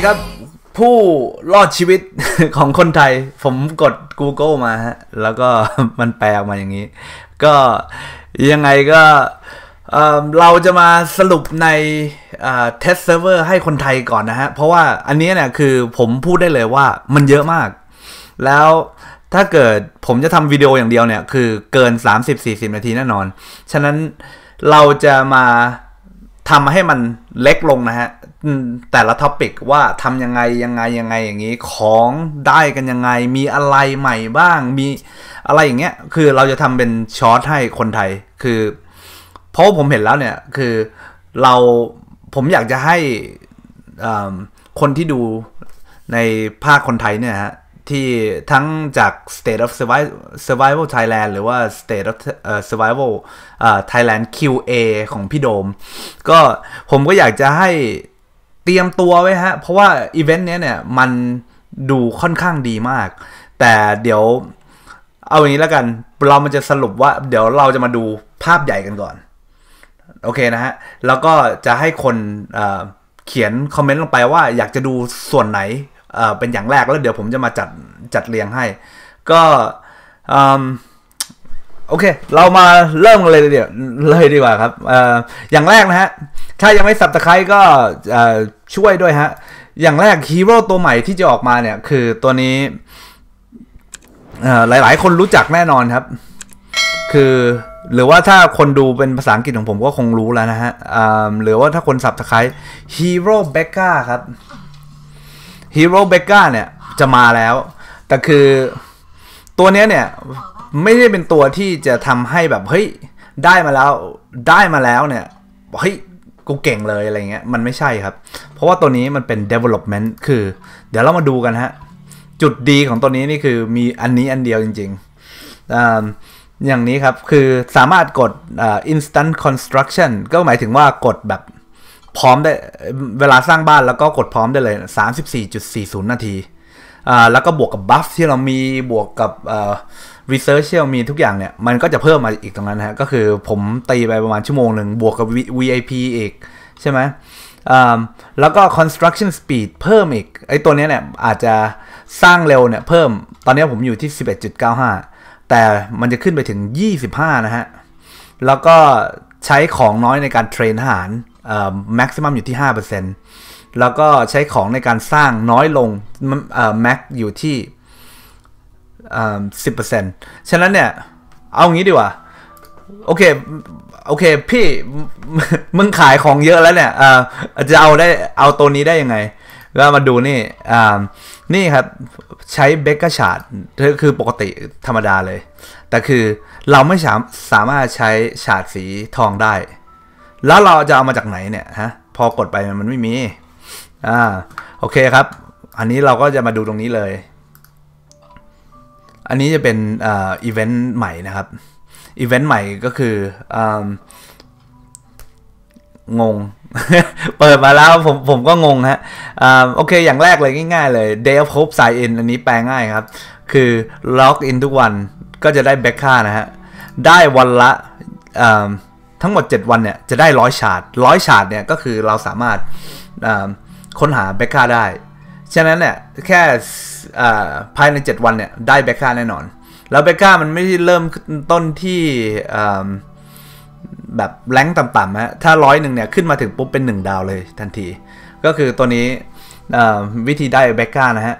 ีครับผู้รอดชีวิตของคนไทย ผมกด Google มาฮะแล้วก็มันแปลออกมาอย่างนี้ ก็ยังไงก็เราจะมาสรุปในเทสเซิร์ฟเวอร์ให้คนไทยก่อนนะฮะ เพราะว่าอันนี้เนี่ยคือผมพูดได้เลยว่ามันเยอะมาก แล้วถ้าเกิดผมจะทำวิดีโออย่างเดียวเนี่ยคือเกิน 30-40 นาทีแน่นอน ฉะนั้นเราจะมาทำให้มันเล็กลงนะฮะแต่ละท็อปิกว่าทำยังไงยังไง ยังไงอย่างนี้ของได้กันยังไงมีอะไรใหม่บ้างมีอะไรอย่างเงี้ยคือเราจะทำเป็นช็อตให้คนไทยคือ เพราะผมเห็นแล้วเนี่ยคือเราผมอยากจะให้คนที่ดูในภาคคนไทยเนี่ยฮะที่ทั้งจาก State of Survival Thailand หรือว่า State of Survival Thailand QA ของพี่โดม ก็ผมก็อยากจะให้เตรียมตัวไว้ฮะ เพราะว่าอีเวนต์เนี้ยเนี่ย มันดูค่อนข้างดีมาก แต่เดี๋ยวเอาอย่างนี้แล้วกัน เรามันจะสรุปว่าเดี๋ยวเราจะมาดูภาพใหญ่กันก่อน โอเคนะฮะ แล้วก็จะให้คนเเขียนคอมเมนต์ลงไปว่าอยากจะดูส่วนไหนเเป็นอย่างแรกแล้วเดี๋ยวผมจะมาจัดจัดเรียงให้ ก็โอเค เรามาเริ่มกันเลยเดี๋ยวเลยดีกว่าครับออย่างแรกนะฮะ ถ้ายังไม่สับตะไคร้ก็ช่วยด้วยฮะ อย่างแรกฮีโร่ตัวใหม่ที่จะออกมาเนี่ย คือตัวนี้ หลาย ๆ คนรู้จักแน่นอนครับ คือหรือว่าถ้าคนดูเป็นภาษาอังกฤษของผมก็คงรู้แล้วนะฮะ หรือว่าถ้าคนสับตะไคร้ฮีโร่เบกาครับฮีโร่เบกาเนี่ย จะมาแล้ว แต่คือตัวนี้เนี่ยไม่ได้เป็นตัวที่จะทำให้แบบเฮ้ยได้มาแล้วได้มาแล้วเนี่ยเฮ้ยกูเก่งเลยอะไรเงี้ยมันไม่ใช่ครับ เพราะว่าตัวนี้มันเป็น development คือ เดี๋ยวเรามาดูกันฮะ จุดดีของตัวนี้นี่คือมีอันนี้ อันเดียวจริงๆ อย่างนี้ครับ คือสามารถกด instant construction ก็หมายถึงว่ากดแบบพร้อมได้เวลาสร้างบ้านแล้วก็กดพร้อมได้เลย 34.40 นาทีแล้วก็บวกกับบัฟที่เรามีบวกกับรีเสิร์ชที่เรามีทุกอย่างเนี่ย มันก็จะเพิ่มมาอีกตรงนั้นฮะ ก็คือผมตีไปประมาณชั่วโมงหนึ่งบวกกับ VIP อีกใช่ไหมแล้วก็ construction speed เพิ่มอีก ไอ้ตัวนี้เนี่ย อาจจะสร้างเร็วเนี่ยเพิ่มตอนนี้ผมอยู่ที่ 11.95 แต่มันจะขึ้นไปถึง 25 นะฮะ แล้วก็ใช้ของน้อยในการเทรนทหาร maximum อยู่ที่ 5%แล้วก็ใช้ของในการสร้างน้อยลงแม็กอยู่ที่สิบเปอร์เซ็นต์ฉะนั้นเนี่ย เอางี้ดีกว่าโอเค โอเคพี่ มึงขายของเยอะแล้วเนี่ยจะเอาได้เอาตัวนี้ได้ยังไงก็มาดูนี่นี่ครับ ใช้เบกเกอร์ชาร์ดคือปกติธรรมดาเลย แต่คือเราไม่สามารถใช้ฉาดสีทองได้ แล้วเราจะเอามาจากไหนเนี่ยฮะพอกดไปมันไม่มีอ่าโอเคครับ อันนี้เราก็จะมาดูตรงนี้เลย อันนี้จะเป็นอีเวนต์ใหม่นะครับอีเวนต์ใหม่ก็คือ งง เปิดมาแล้วผมผมก็งงฮะอโอเคอย่างแรกเลยง่ายๆเลย Day of Hope Sign In อันนี้แปลง่ายครับ คือล็อกอินทุกวันก็จะได้แบ็คค่านะฮะได้วันละทั้งหมด 7 วันเนี่ยจะได้ร้อยชาร์ดร้อยชาร์ดเนี่ยก็คือเราสามารถค้นหาเบคก้าได้ ฉะนั้นเนี่ยแค่ภายใน 7 วันเนี่ย ได้เบคก้าแน่นอน แล้วเบคก้ามันไม่ได้เริ่มต้นที่แบบแรงต่ำๆฮะ ถ้าร้อยหนึ่งเนี่ย ขึ้นมาถึงปุ๊บเป็น 1 ดาวเลยทันที ก็คือตัวนี้วิธีได้เบคก้านะฮะ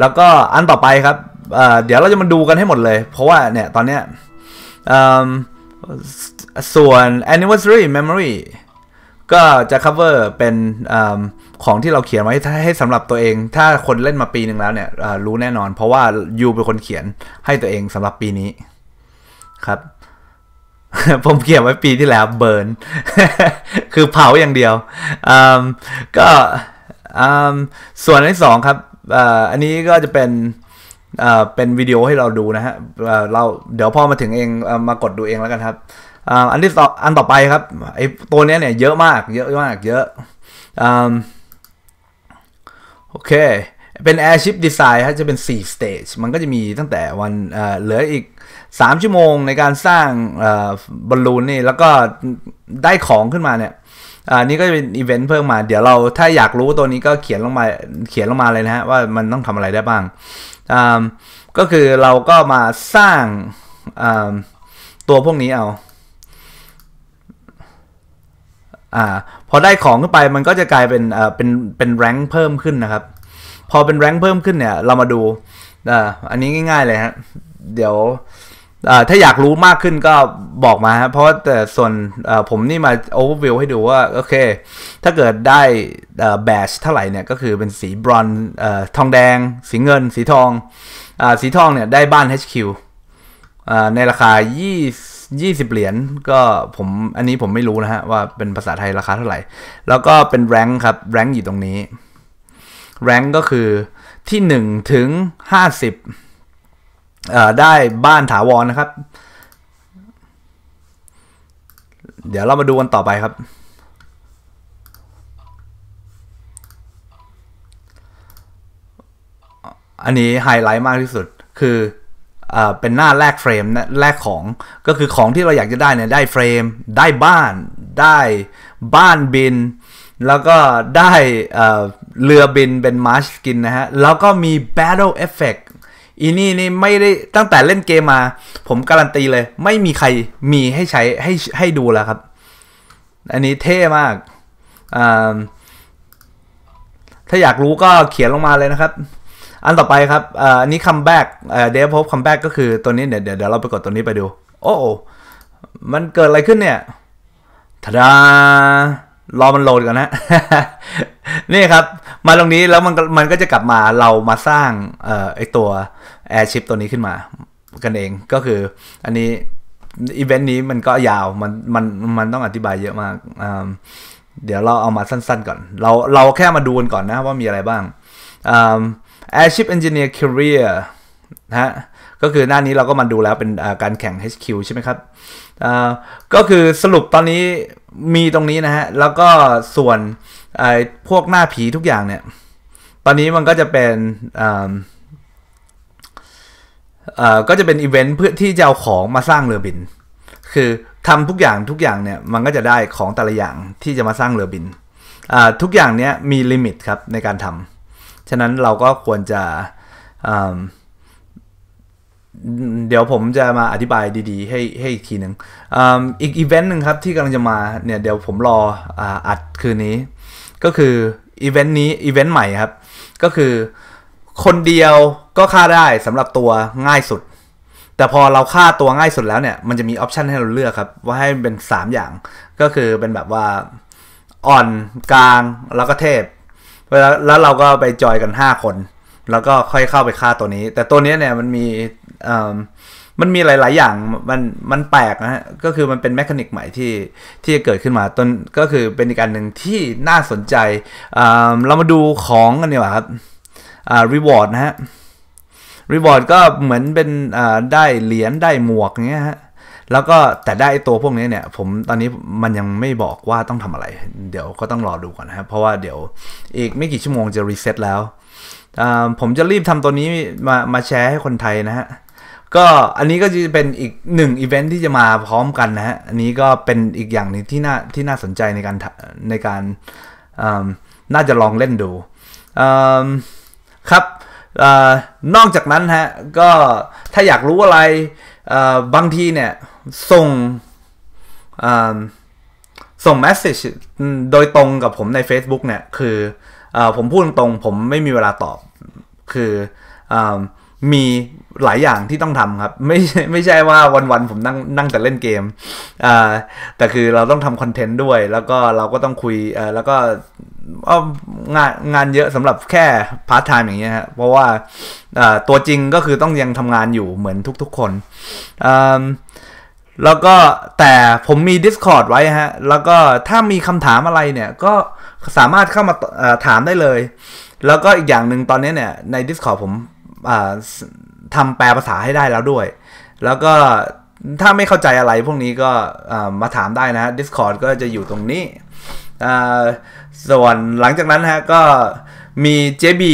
แล้วก็อันต่อไปครับเเดี๋ยวเราจะมาดูกันให้หมดเลย เพราะว่าเนี่ย ตอนเนี้ยส่วน anniversary memory ก็จะ cover เป็นอของที่เราเขียนไว้ให้สำหรับตัวเอง ถ้าคนเล่นมาปีหนึ่งแล้วเนี่ยรู้แน่นอน เพราะว่ายูเป็นคนเขียนให้ตัวเองสำหรับปีนี้ครับ ผมเขียนไว้ปีที่แล้วเบิร์นคือเผาอย่างเดียวก็ส่วนที่สองครับอันนี้ก็จะเป็นเป็นวิดีโอให้เราดูนะฮะเราเดี๋ยวพ่อมาถึงเองมากดดูเองแล้วกันครับอันที่ต่ออันต่อไปครับไอตัวนี้เนี่ยเยอะมากเยอะมาก เยอะโอเค เป็น Airship Design ฮะจะเป็น 4 stage มันก็จะมีตั้งแต่วันเหลืออีก 3 ชั่วโมงในการสร้างบอลลูนนี่แล้วก็ได้ของขึ้นมาเนี่ยอันนี้ก็เป็นอีเวนต์เพิ่มมาเดี๋ยวเราถ้าอยากรู้ตัวนี้ก็เขียนลงมา เขียนลงมาเลยนะฮะ ว่ามันต้องทำอะไรได้บ้าง ก็คือเราก็มาสร้างตัวพวกนี้เอาอ่าพอได้ของขึ้นไปมันก็จะกลายเป็นเอ่อเป็นเป็นแรงเพิ่มขึ้นนะครับ พอเป็นแรงเพิ่มขึ้นเนี่ยเรามาดูอ่าอันนี้ง่าย ๆเลยฮะเดี๋ยว ถ้าอยากรู้มากขึ้นก็บอกมาฮะเพราะแต่ส่วนผมนี่มาโอเวอร์วิวให้ดูว่าโอเคถ้าเกิดได้แบชเท่าไหร่เนี่ยก็คือเป็นสีบรอนทองแดง สีเงิน สีทองอสีทองเนี่ยได้บ้าน HQ ในราคา20ยี่สิบเหรียญก็ผมอันนี้ผมไม่รู้นะฮะ ว่าเป็นภาษาไทยราคาเท่าไหร่ แล้วก็เป็นแรงครับ แรงอยู่ตรงนี้ แรงก็คือที่หนึ่งถึงห้าสิบได้บ้านถาวรนะครับ เดี๋ยวเรามาดูกันต่อไปครับ อันนี้ไฮไลท์มากที่สุดคือเป็นหน้าแรกเฟรมแรกของก็คือของที่เราอยากจะได้เนี่ยได้เฟรม ได้บ้านได้บ้านบิน แล้วก็ได้เรือบินเป็นมาร์ชกินนะฮะแล้วก็มี Battle Effect อีนี่นี่ไม่ได้ตั้งแต่เล่นเกมมา ผมการันตีเลยไม่มีใครมีให้ใช้ให้ให้ดูแล้วครับ อันนี้เท่มาก ถ้าอยากรู้ก็เขียนลงมาเลยนะครับอันต่อไปครับอันนี้คัมแบ็กเดฟโฮปคัมแบ็กก็คือตัวนี้เดี๋ยวเดี๋ยวเราไปกดตัวนี้ไปดู โอ้โอมันเกิดอะไรขึ้นเนี่ยทดา รอมันโหลดก่อนนะ นี่ครับ มาตรงนี้แล้วมันมันก็จะกลับมาเรามาสร้างอไอตัว Airship ตัวนี้ขึ้นมา กันเอง ก็คือ อันนี้อีเวนต์นี้มันก็ยาวมันมันมันต้องอธิบายเยอะมาก เดี๋ยวเราเอามาสั้น ๆ ก่อน เราเราแค่มาดูกันก่อนนะว่ามีอะไรบ้าง Airship Engineer Career นะฮะก็คือหน้านี้เราก็มาดูแล้วเป็นการแข่ง HQ ใช่ไหมครับก็คือสรุปตอนนี้มีตรงนี้นะฮะแล้วก็ส่วนพวกหน้าผีทุกอย่างเนี่ย ตอนนี้มันก็จะเป็น ก็จะเป็นอีเวนต์เพื่อที่จะเอาของมาสร้างเรือบินคือทำทุกอย่างทุกอย่างเนี่ยมันก็จะได้ของแต่ละอย่างที่จะมาสร้างเรือบินทุกอย่างเนี้ยมีลิมิต ครับ ในการทำฉะนั้นเราก็ควรจะเดี๋ยวผมจะมาอธิบายดี ๆ ให้ให้อีกทีหนึ่งอีกอีเวนต์หนึ่งครับที่กำลังจะมาเนี่ยเดี๋ยวผมรออัดคืนนี้ ก็คืออีเวนต์นี้อีเวนต์ใหม่ครับ ก็คือคนเดียวก็ฆ่าได้สำหรับตัวง่ายสุด แต่พอเราฆ่าตัวง่ายสุดแล้วเนี่ยมันจะมีออปชันให้เราเลือกครับ ว่าให้เป็น 3 อย่าง ก็คือเป็นแบบว่าอ่อนกลางแล้วก็เทพแล้วเราก็ไปจอยกันห้าคน แล้วก็ค่อยเข้าไปฆ่าตัวนี้ แต่ตัวนี้เนี่ยมันมีมันมีหลาย ๆ อย่างมันมันแปลกนะฮะ ก็คือมันเป็นแมคานิกใหม่ที่ที่เกิดขึ้นมา ต้นก็คือเป็นอีกการหนึ่งที่น่าสนใจ เรามาดูของกันดีกว่าครับ อ่ารีวอร์ดนะฮะรีวอร์ดก็เหมือนเป็นได้เหรียญได้หมวกเงี้ยฮะแล้วก็แต่ได้ตัวพวกนี้เนี่ย ผมตอนนี้มันยังไม่บอกว่าต้องทำอะไร เดี๋ยวก็ต้องรอดูก่อนนะเพราะว่าเดี๋ยวอีกไม่กี่ชั่วโมงจะรีเซ็ตแล้ว ผมจะรีบทำตัวนี้มามาแชร์ให้คนไทยนะฮะ ก็อันนี้ก็จะเป็นอีกหนึ่งอีเวนท์ที่จะมาพร้อมกันนะฮะ อันนี้ก็เป็นอีกอย่างนึงที่น่าที่น่าสนใจในการในการน่าจะลองเล่นดูครับนอกจากนั้นฮะก็ถ้าอยากรู้อะไรบางทีเนี่ยส่งส่งเมสเซจโดยตรงกับผมใน Facebook เนี่ยคืออผมพูดตรงผมไม่มีเวลาตอบคืออมีหลายอย่างที่ต้องทำครับ ไม่ไม่ใช่ว่าวันๆผมนั่งนั่งแต่เล่นเกมอ่าแต่คือเราต้องทำคอนเทนต์ด้วย แล้วก็เราก็ต้องคุยออแล้วก็งานงานเยอะสำหรับแค่พาร์ทไทม์อย่างเงี้ยครับเพราะว่าตัวจริงก็คือต้องยังทำงานอยู่เหมือนทุกๆ คนแล้วก็แต่ผมมี Discord ไว้ฮะแล้วก็ถ้ามีคำถามอะไรเนี่ยก็สามารถเข้ามาถามได้เลย แล้วก็อีกอย่างหนึ่งตอนนี้เนี่ยใน Discord ผมทำแปลภาษาให้ได้แล้วด้วย แล้วก็ถ้าไม่เข้าใจอะไรพวกนี้ก็มาถามได้นะ Discord ก็จะอยู่ตรงนี้ส่วนหลังจากนั้นฮะก็มีเจบี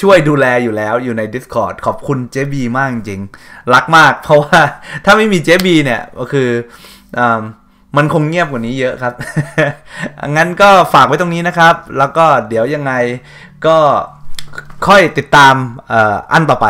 ช่วยดูแลอยู่แล้วอยู่ใน Discord ขอบคุณเจบีมากจริง รักมาก เพราะว่า ถ้าไม่มีเจบีเนี่ยก็คืออมันคงเงียบกว่านี้เยอะครับงั้นก็ฝากไว้ตรงนี้นะครับ แล้วก็เดี๋ยวยังไงก็ค่อยติดตามอันต่อไป